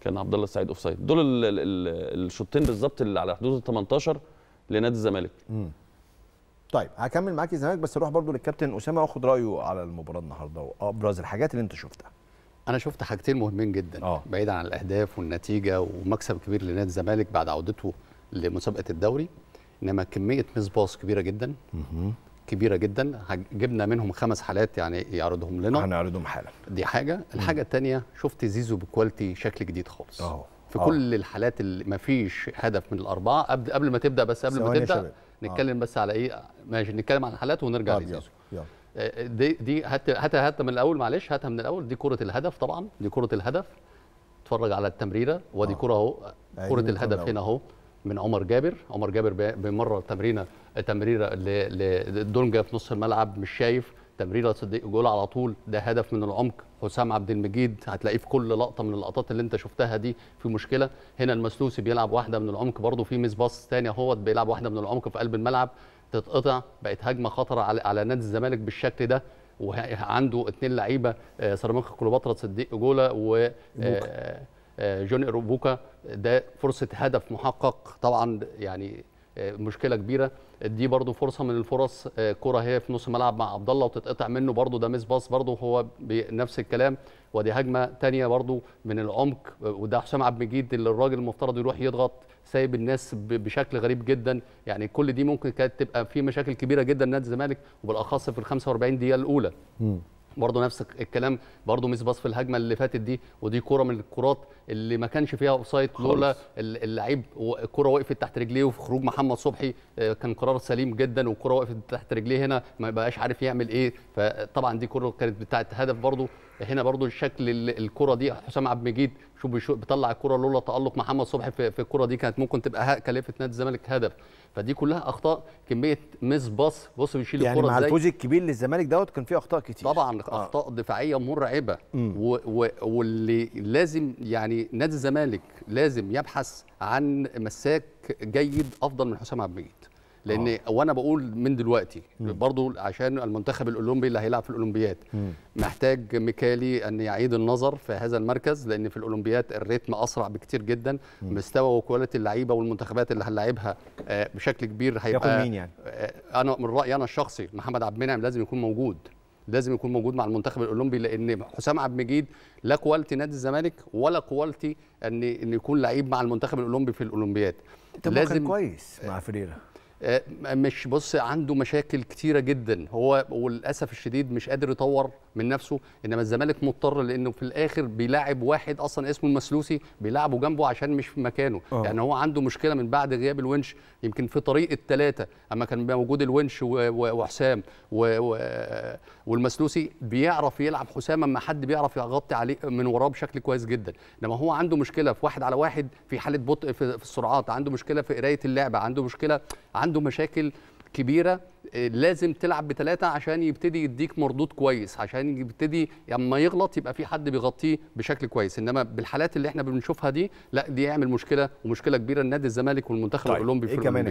كان عبد الله السعيد اوف سايد دول الشوطين بالظبط اللي على حدود ال 18 لنادي الزمالك طيب هكمل معاك الزمالك بس اروح برضو للكابتن اسامه واخد رايه على المباراه النهارده وابرز الحاجات اللي انت شفتها انا شفت حاجتين مهمين جدا أوه. بعيدا عن الاهداف والنتيجه ومكسب كبير لنادي الزمالك بعد عودته لمسابقه الدوري انما كميه ميس باص كبيره جدا مم. كبيره جدا جبنا منهم خمس حالات يعني يعرضهم لنا هنعرضهم حالا دي حاجه الحاجه الثانيه شفت زيزو بكواليتي شكل جديد خالص اه في أوه. كل الحالات اللي ما فيش هدف من الاربعه قبل قبل ما تبدا بس قبل ما تبدا نتكلم أوه. بس على ايه ماشي نتكلم عن الحالات ونرجع لزيزو آه، دي دي هاتها هاتها من الاول معلش هاتها من الاول دي كره الهدف طبعا دي كره الهدف اتفرج على التمريره ودي كره اهو كره الهدف هنا اهو من عمر جابر عمر جابر بيمرر تمريره تمريره لدونجا في نص الملعب مش شايف تمريره صديق جول على طول ده هدف من العمق حسام عبد المجيد هتلاقيه في كل لقطه من اللقطات اللي انت شفتها دي في مشكله هنا المسلوسي بيلعب واحده من العمق برده في ميس باص ثاني اهوت بيلعب واحده من العمق في قلب الملعب تتقطع بقت هجمه خطره على, على نادي الزمالك بالشكل ده وعنده اثنين لعيبه آه، سيراميكا كليوباترا صديق جوله و آه، آه، جون روبوكا ده فرصه هدف محقق طبعا يعني آه، مشكله كبيره دي برضو فرصه من الفرص آه، كره هي في نص ملعب مع عبد الله وتتقطع منه برضو ده ميس باص برضو هو بنفس الكلام ودي هجمه تانية برضو من العمق وده حسام عبد المجيد اللي الراجل المفترض يروح يضغط سايب الناس بشكل غريب جدا يعني كل دي ممكن كانت تبقى في مشاكل كبيره جدا نادي الزمالك وبالاخص في ال 45 دقيقه الاولى. م. برضه نفس الكلام برضه ميس باص في الهجمه اللي فاتت دي ودي كوره من الكرات اللي ما كانش فيها اوفسايد لولا اللعيب الكوره وقفت تحت رجليه وفي خروج محمد صبحي آه، كان قرار سليم جدا والكوره وقفت تحت رجليه هنا ما بقاش عارف يعمل ايه فطبعا دي كوره كانت بتاعت هدف برضه هنا برضه شكل الكره دي حسام عبد المجيد شوف بيطلع الكره لولا تالق محمد صبحي في, في الكره دي كانت ممكن تبقى كلفه نادي الزمالك هدف فدي كلها اخطاء كميه مس باص بص بيشيل يعني الكره ازاي يعني مع الفوز الكبير للزمالك دوت كان في اخطاء كتير طبعا آه. اخطاء دفاعيه مرعبه و و واللي لازم يعني نادي الزمالك لازم يبحث عن مساك جيد افضل من حسام عبد المجيد لان أوه. وانا بقول من دلوقتي مم. برضو عشان المنتخب الاولمبي اللي هيلعب في الاولمبيات مم. محتاج ميكالي ان يعيد النظر في هذا المركز لان في الاولمبيات الريتم اسرع بكتير جدا مم. مستوى وكواليتي اللعيبه والمنتخبات اللي هنلاعبها آه، بشكل كبير هيبقى ياخد مين يعني آه، انا من رايي انا الشخصي محمد عبد المنعم لازم يكون موجود لازم يكون موجود مع المنتخب الاولمبي لان حسام عبد المجيد لا كواليتي نادي الزمالك ولا كواليتي ان ان يكون لعيب مع المنتخب الاولمبي في الاولمبيات لازم كويس مع فريرة آه، مش بص عنده مشاكل كتيره جدا هو وللاسف الشديد مش قادر يطور من نفسه انما الزمالك مضطر لانه في الاخر بيلاعب واحد اصلا اسمه المسلوسي بيلعبه جنبه عشان مش في مكانه أوه. يعني هو عنده مشكله من بعد غياب الونش يمكن في طريق الثلاثه اما كان موجود الونش وحسام والمسلوسي بيعرف يلعب حسام اما حد بيعرف يغطي عليه من وراه بشكل كويس جدا انما هو عنده مشكله في واحد على واحد في حاله بطء في السرعات عنده مشكله في قرايه اللعبه عنده مشكله عنده مشاكل كبيره آه، لازم تلعب بثلاثه عشان يبتدي يديك مردود كويس عشان يبتدي لما يغلط يبقى في حد بيغطيه بشكل كويس انما بالحالات اللي احنا بنشوفها دي لا دي يعمل مشكله ومشكله كبيره النادي الزمالك والمنتخب طيب الاولمبي إيه في إيه